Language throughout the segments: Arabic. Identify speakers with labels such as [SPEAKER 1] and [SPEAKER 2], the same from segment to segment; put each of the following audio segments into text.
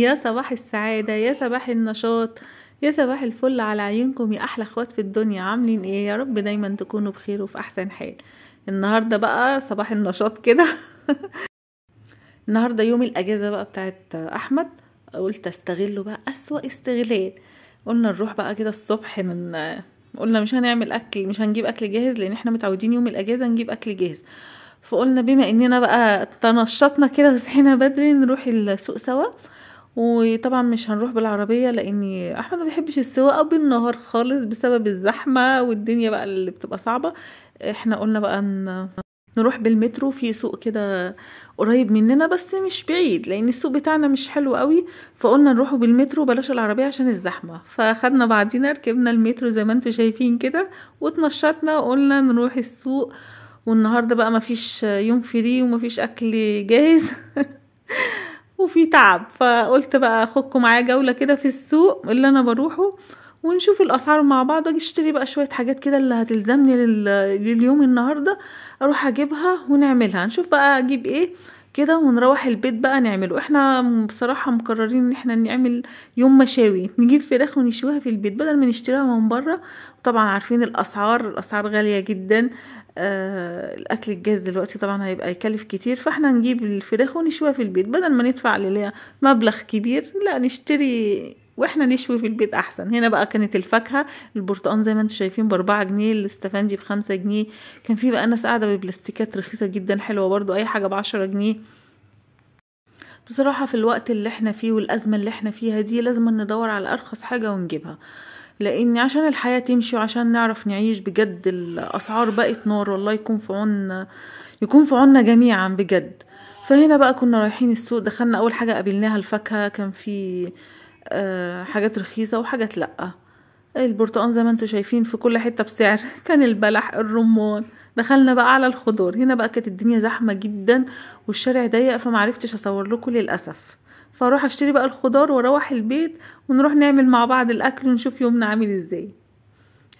[SPEAKER 1] يا صباح السعادة يا صباح النشاط يا صباح الفل على عينكم يا أحلى اخوات في الدنيا عاملين ايه يا رب دايما تكونوا بخير وفي أحسن حال النهاردة بقى صباح النشاط كده النهاردة يوم الأجازة بقى بتاعت أحمد قلت استغله بقى أسوأ استغلال قلنا نروح بقى كده الصبح من قلنا مش هنعمل اكل مش هنجيب اكل جاهز لان احنا متعودين يوم الاجازه نجيب اكل جاهز فقلنا بما اننا بقى تنشطنا كده وصحينا بدري نروح السوق سوا وطبعا مش هنروح بالعربيه لان احمد ما بيحبش السواقه بالنهار خالص بسبب الزحمه والدنيا بقى اللي بتبقى صعبه احنا قلنا بقى ان نروح بالمترو في سوق كده قريب مننا بس مش بعيد لان السوق بتاعنا مش حلو قوي فقلنا نروحوا بالمترو بلاش العربيه عشان الزحمه فاخدنا بعدين ركبنا المترو زي ما انتم شايفين كده واتنشطنا وقلنا نروح السوق والنهارده بقى مفيش يوم فري ومفيش اكل جاهز وفي تعب فقلت بقى اخدكم معايا جولة كده في السوق اللي انا بروحه ونشوف الاسعار مع بعض اجي اشتري بقى شويه حاجات كده اللي هتلزمني لليوم النهارده اروح اجيبها ونعملها نشوف بقى اجيب ايه كده ونروح البيت بقى نعمله احنا بصراحه مقررين ان احنا نعمل يوم مشاوي نجيب فراخ ونشويها في البيت بدل ما نشتريها من بره طبعا عارفين الاسعار الاسعار غاليه جدا آه الاكل الجاهز دلوقتي طبعا هيبقى يكلف كتير فاحنا نجيب الفراخ ونشويها في البيت بدل ما ندفع لليها مبلغ كبير لا نشتري واحنا نشوي في البيت احسن هنا بقى كانت الفاكهه البرتقان زي ما انتم شايفين باربعة جنيه الاستفندي بخمسة جنيه كان في بقى ناس قاعده ببلاستيكات رخيصه جدا حلوه برضو اي حاجه بعشرة جنيه بصراحة في الوقت اللي احنا فيه والأزمة اللي احنا فيها دي لازم ندور على أرخص حاجة ونجيبها لأن عشان الحياة تمشي وعشان نعرف نعيش بجد الأسعار بقت نار والله يكون في عنا يكون في عنا جميعا بجد فهنا بقى كنا رايحين السوق دخلنا أول حاجة قابلناها الفاكهة كان في آه، حاجات رخيصة وحاجات لأ البرتقان زي ما انتوا شايفين في كل حتة بسعر كان البلح الرمان دخلنا بقى على الخضار هنا بقى كانت الدنيا زحمة جدا والشارع ضيق فمعرفتش اصور لكم للأسف فاروح اشتري بقى الخضار واروح البيت ونروح نعمل مع بعض الاكل ونشوف يومنا عامل ازاي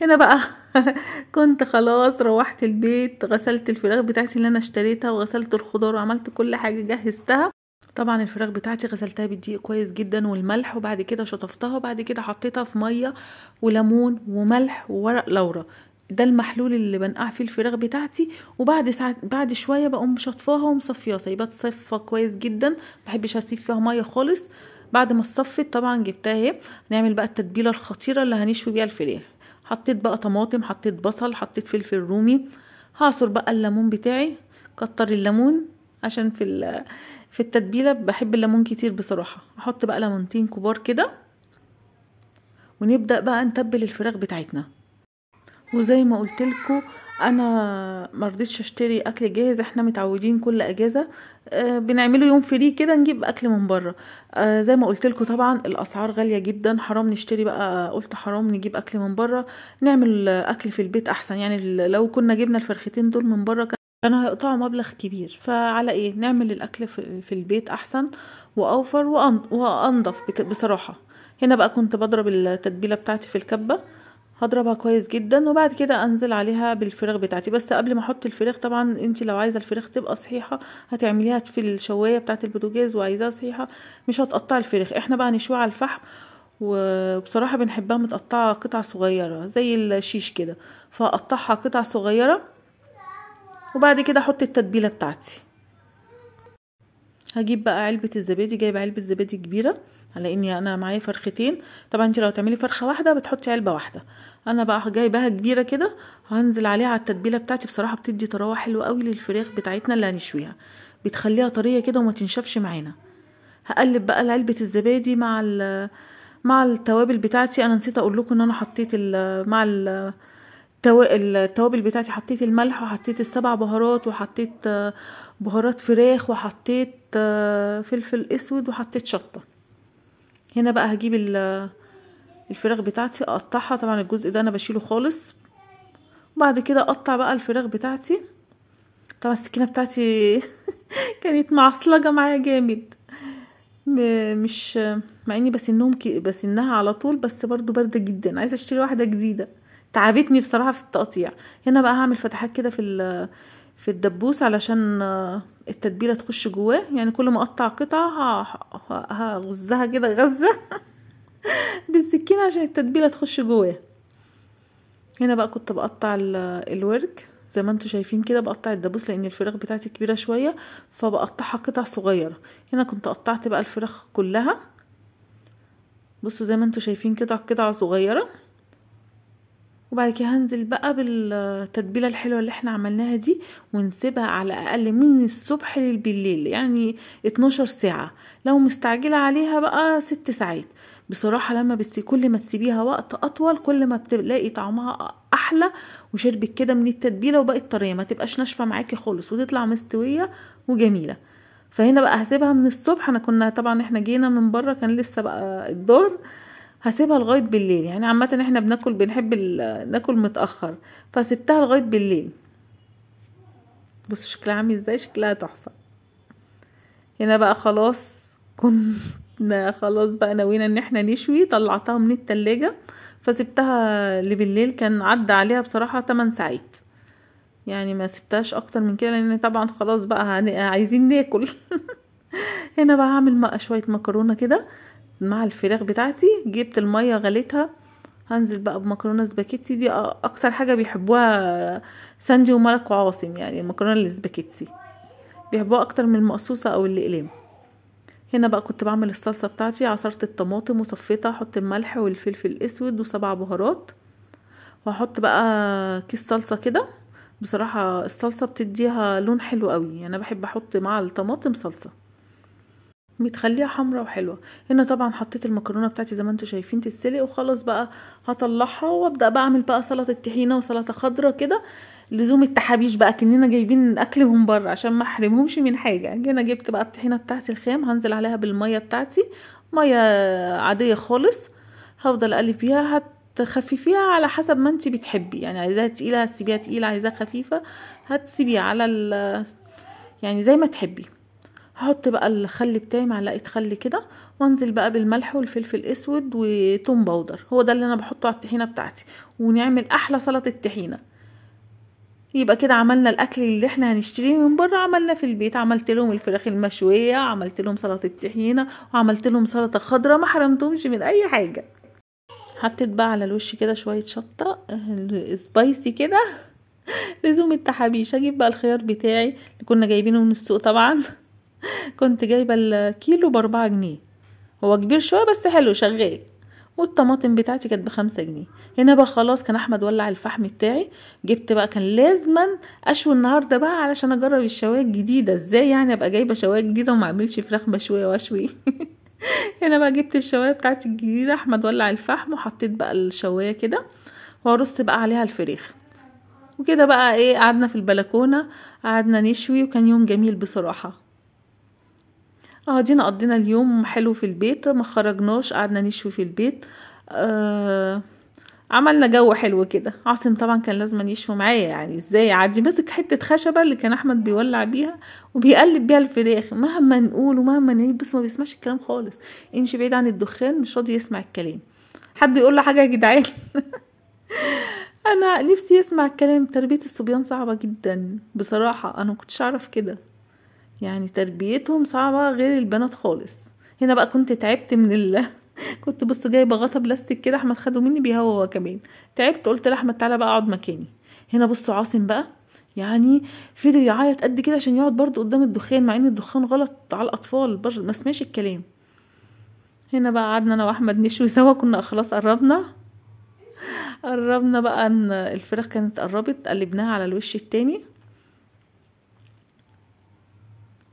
[SPEAKER 1] هنا بقى كنت خلاص روحت البيت غسلت الفراخ بتاعتي اللي انا اشتريتها وغسلت الخضار وعملت كل حاجة جهزتها طبعا الفراخ بتاعتي غسلتها بالدقيق كويس جدا والملح وبعد كده شطفتها وبعد كده حطيتها في ميه وليمون وملح وورق لورا ده المحلول اللي بنقع فيه الفراخ بتاعتي وبعد ساعة بعد شويه بقوم شطفاها ومصفياها سايباها تصفى كويس جدا بحبش اسيب فيها ميه خالص بعد ما اتصفت طبعا جبتها اهي نعمل بقى التتبيله الخطيره اللي هنشوي بيها الفراخ حطيت بقى طماطم حطيت بصل حطيت فلفل رومي هعصر بقى الليمون بتاعي كتر الليمون عشان في في التتبيله بحب الليمون كتير بصراحه احط بقى ليمونتين كبار كده ونبدا بقى نتبل الفراخ بتاعتنا وزي ما قلت انا انا مرضتش اشتري اكل جاهز احنا متعودين كل اجازه آه، بنعمله يوم فري كده نجيب اكل من بره آه، زي ما قلت طبعا الاسعار غاليه جدا حرام نشتري بقى قلت حرام نجيب اكل من بره نعمل اكل في البيت احسن يعني لو كنا جبنا الفرختين دول من بره انا هيقطعوا مبلغ كبير فعلى ايه نعمل الاكل في البيت احسن واوفر وانضف بصراحه هنا بقى كنت بضرب التتبيله بتاعتي في الكبه هضربها كويس جدا وبعد كده انزل عليها بالفراخ بتاعتي بس قبل ما احط الفراخ طبعا انت لو عايزه الفراخ تبقى صحيحه هتعمليها في الشوايه بتاعت البوتاجاز وعايزاها صحيحه مش هتقطعي الفراخ احنا بقى هنشويها على الفحم وبصراحه بنحبها متقطعه قطع صغيره زي الشيش كده فاقطعها قطع صغيره وبعد كده احط التتبيله بتاعتي هجيب بقى علبه الزبادي جايبه علبه زبادي كبيره على اني انا معايا فرختين طبعا انت لو تعملي فرخه واحده بتحطي علبه واحده انا بقى جايباها كبيره كده هنزل عليها على التتبيله بتاعتي بصراحه بتدي طراوه حلوه قوي للفراخ بتاعتنا اللي هنشويها بتخليها طريه كده وما تنشفش معانا هقلب بقى علبه الزبادي مع مع التوابل بتاعتي انا نسيت اقول لكم ان انا حطيت مع ال التوابل بتاعتي حطيت الملح وحطيت السبع بهارات وحطيت بهارات فراخ وحطيت فلفل اسود وحطيت شطه هنا بقى هجيب الفراخ بتاعتي اقطعها طبعا الجزء ده انا بشيله خالص وبعد كده اقطع بقى الفراخ بتاعتي طبعا السكينه بتاعتي كانت معصلجه معايا جامد مش مع اني بسنهم بسنها على طول بس برضو بارده جدا عايزه اشتري واحده جديده تعبتني بصراحه في التقطيع هنا بقى هعمل فتحات كده في في الدبوس علشان التتبيله تخش جواه يعني كل ما اقطع قطعه هغزها كده غزه بالسكينه عشان التتبيله تخش جواه هنا بقى كنت بقطع الورك زي ما انتم شايفين كده بقطع الدبوس لان الفراخ بتاعتي كبيره شويه فبقطعها قطع صغيره هنا كنت قطعت بقى الفراخ كلها بصوا زي ما انتم شايفين قطع قطع صغيره وبعد كده هنزل بقى بالتتبيله الحلوه اللي احنا عملناها دي ونسيبها على اقل من الصبح للبليل يعني 12 ساعه لو مستعجله عليها بقى 6 ساعات بصراحه لما بس كل ما تسيبيها وقت اطول كل ما بتلاقي طعمها احلى وشربت كده من التتبيله وبقت طريه ما تبقاش ناشفه معاكي خالص وتطلع مستويه وجميله فهنا بقى هسيبها من الصبح انا كنا طبعا احنا جينا من بره كان لسه بقى الدور هسيبها لغايه بالليل يعني عامه احنا بناكل بنحب ناكل متاخر فسبتها لغايه بالليل بص شكلها عامل ازاي شكلها تحفه هنا بقى خلاص كنا خلاص بقى نوينا ان احنا نشوي طلعتها من التلاجة فسبتها لبالليل كان عدى عليها بصراحة 8 ساعات يعني ما سبتهاش اكتر من كده لان طبعا خلاص بقى عايزين ناكل هنا بقى هعمل شوية مكرونة كده مع الفراخ بتاعتي جبت المية غليتها هنزل بقى بمكرونه سباكيتي دي اكتر حاجه بيحبوها ساندي وملك وعاصم يعني المكرونه السباكيتي بيحبوها اكتر من المقصوصه او الاقلام هنا بقى كنت بعمل الصلصه بتاعتي عصرت الطماطم وصفيتها احط الملح والفلفل الاسود وسبع بهارات وهحط بقى كيس صلصه كده بصراحه الصلصه بتديها لون حلو قوي يعني انا بحب احط مع الطماطم صلصه بتخليها حمرا وحلوه هنا طبعا حطيت المكرونه بتاعتي زي ما انتم شايفين تتسلق وخلاص بقى هطلعها وابدا بقى اعمل بقى سلطه طحينه وسلطه خضرة كده لزوم التحابيش بقى كاننا جايبين اكل من بره عشان ما احرمهمش من حاجه هنا جبت بقى الطحينه بتاعتي الخام هنزل عليها بالميه بتاعتي ميه عاديه خالص هفضل اقلب فيها تخففيها على حسب ما انت بتحبي يعني عايزاها تقيله هتسيبيها تقيله عايزاها خفيفه هتسيبيها على ال يعني زي ما تحبي هحط بقى الخل بتاعي معلقه خل كده وانزل بقى بالملح والفلفل الاسود وتوم باودر هو ده اللي انا بحطه على الطحينه بتاعتي ونعمل احلى سلطه طحينه يبقى كده عملنا الاكل اللي احنا هنشتريه من بره عملنا في البيت عملت لهم الفراخ المشويه عملت لهم سلطه طحينه وعملت لهم سلطه خضراء ما حرمتهمش من اي حاجه حطيت بقى على الوش كده شويه شطه آه، سبايسي كده لزوم التحابيش هجيب بقى الخيار بتاعي اللي كنا جايبينه من السوق طبعا كنت جايبة الكيلو بأربعة جنيه هو كبير شوية بس حلو شغال والطماطم بتاعتي كانت بخمسة جنيه هنا بقى خلاص كان احمد ولع الفحم بتاعي جبت بقى كان لازما اشوي النهارده بقى علشان اجرب الشوايه الجديده ازاي يعني ابقى جايبه شوايه جديده وما اعملش فراخ مشويه واشوي هنا بقى جبت الشوايه بتاعتي الجديده احمد ولع الفحم وحطيت بقى الشوايه كده وارص بقى عليها الفريخ وكده بقى ايه قعدنا في البلكونه قعدنا نشوي وكان يوم جميل بصراحه قاعدين قضينا اليوم حلو في البيت ما خرجناش قعدنا نشوي في البيت آه عملنا جو حلو كده عاصم طبعا كان لازم يشوي معايا يعني ازاي عادي ماسك حته خشبه اللي كان احمد بيولع بيها وبيقلب بيها الفراخ مهما نقول ومهما نعيد بس ما بيسمعش الكلام خالص يمشي بعيد عن الدخان مش راضي يسمع الكلام حد يقول له حاجه يا جدعان انا نفسي يسمع الكلام تربيه الصبيان صعبه جدا بصراحه انا ما كنتش اعرف كده يعني تربيتهم صعبة غير البنات خالص هنا بقى كنت تعبت من ال كنت بص جايبة غطا بلاستيك كده احمد خده مني بيهوى هو كمان تعبت قلت لاحمد تعالى بقى اقعد مكاني هنا بصوا عاصم بقى يعني فضل يعيط قد كده عشان يقعد برضو قدام الدخان مع ان الدخان غلط على الاطفال بر... ما سمعش الكلام هنا بقى قعدنا انا واحمد نشوي سوا كنا خلاص قربنا قربنا بقى ان الفراخ كانت قربت قلبناها على الوش التاني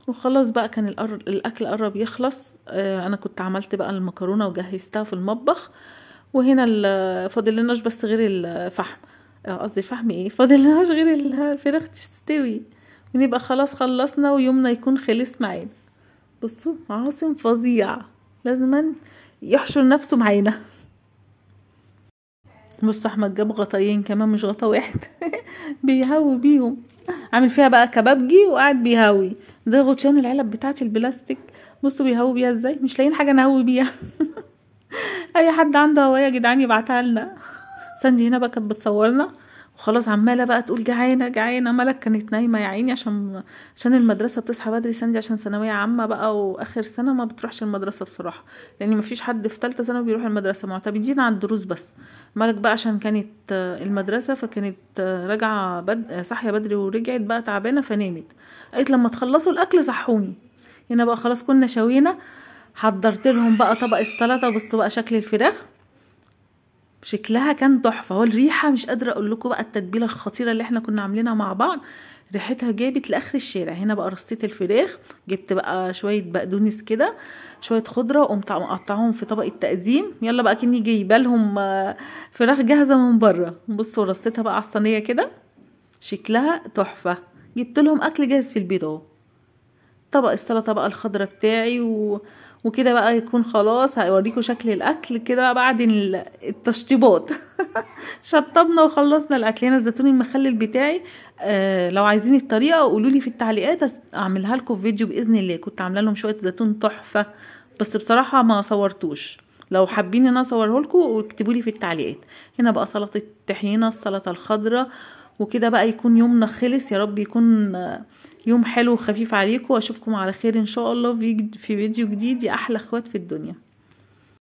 [SPEAKER 1] وخلص بقى كان الاكل قرب يخلص آه، انا كنت عملت بقى المكرونه وجهزتها في المطبخ وهنا فاضل لناش بس غير الفحم آه، قصدي الفحم ايه فاضل لناش غير الفراخ تستوي ونبقى خلاص خلصنا ويومنا يكون خلص معانا بصوا عاصم فظيع لازم يحشر نفسه معانا بصوا احمد جاب غطايين كمان مش غطا واحد بيهوي بيهم عامل فيها بقى كبابجي وقاعد بيهوي ده غطيان العلب بتاعتي البلاستيك بصوا بيهوي بيها ازاي مش لاقيين حاجه نهوي بيها اي حد عنده هوايه يا جدعان يبعتها لنا ساندي هنا بقى كانت بتصورنا وخلاص عماله بقى تقول جعانه جعانه ملك كانت نايمه يا عيني عشان عشان المدرسه بتصحى بدري سندي عشان ثانويه عامه بقى واخر سنه ما بتروحش المدرسه بصراحه لان يعني مفيش حد في ثالثه ثانوي بيروح المدرسه معتمدين على الدروس بس ملك بقى عشان كانت المدرسه فكانت راجعه بد... صاحيه بدري ورجعت بقى تعبانه فنامت قالت لما تخلصوا الاكل صحوني هنا بقى خلاص كنا شوينا حضرت لهم بقى طبق السلطه بصوا بقى شكل الفراخ شكلها كان تحفه والريحة الريحه مش قادره اقول لكم بقى التتبيله الخطيره اللي احنا كنا عاملينها مع بعض ريحتها جابت لاخر الشارع هنا بقى رصيت الفراخ جبت بقى شويه بقدونس كده شويه خضره وقمت مقطعهم في طبق التقديم يلا بقى كني جايبه لهم آه، فراخ جاهزه من بره بصوا رصيتها بقى على الصينيه كده شكلها تحفه جبت لهم اكل جاهز في البيت اهو طبق السلطه بقى الخضره بتاعي و... وكده بقى يكون خلاص هوريكم شكل الاكل كده بقى بعد التشطيبات شطبنا وخلصنا الاكل هنا الزيتون المخلل بتاعي آه لو عايزين الطريقه قولوا لي في التعليقات اعملها لكم في فيديو باذن الله كنت عامله لهم شويه زيتون تحفه بس بصراحه ما صورتوش لو حابين ان انا اصوره لكم لي في التعليقات هنا بقى سلطه الطحينه السلطه الخضراء وكده بقى يكون يومنا خلص يا رب يكون يوم حلو وخفيف عليكم واشوفكم على خير ان شاء الله في فيديو جديد يا احلى اخوات في الدنيا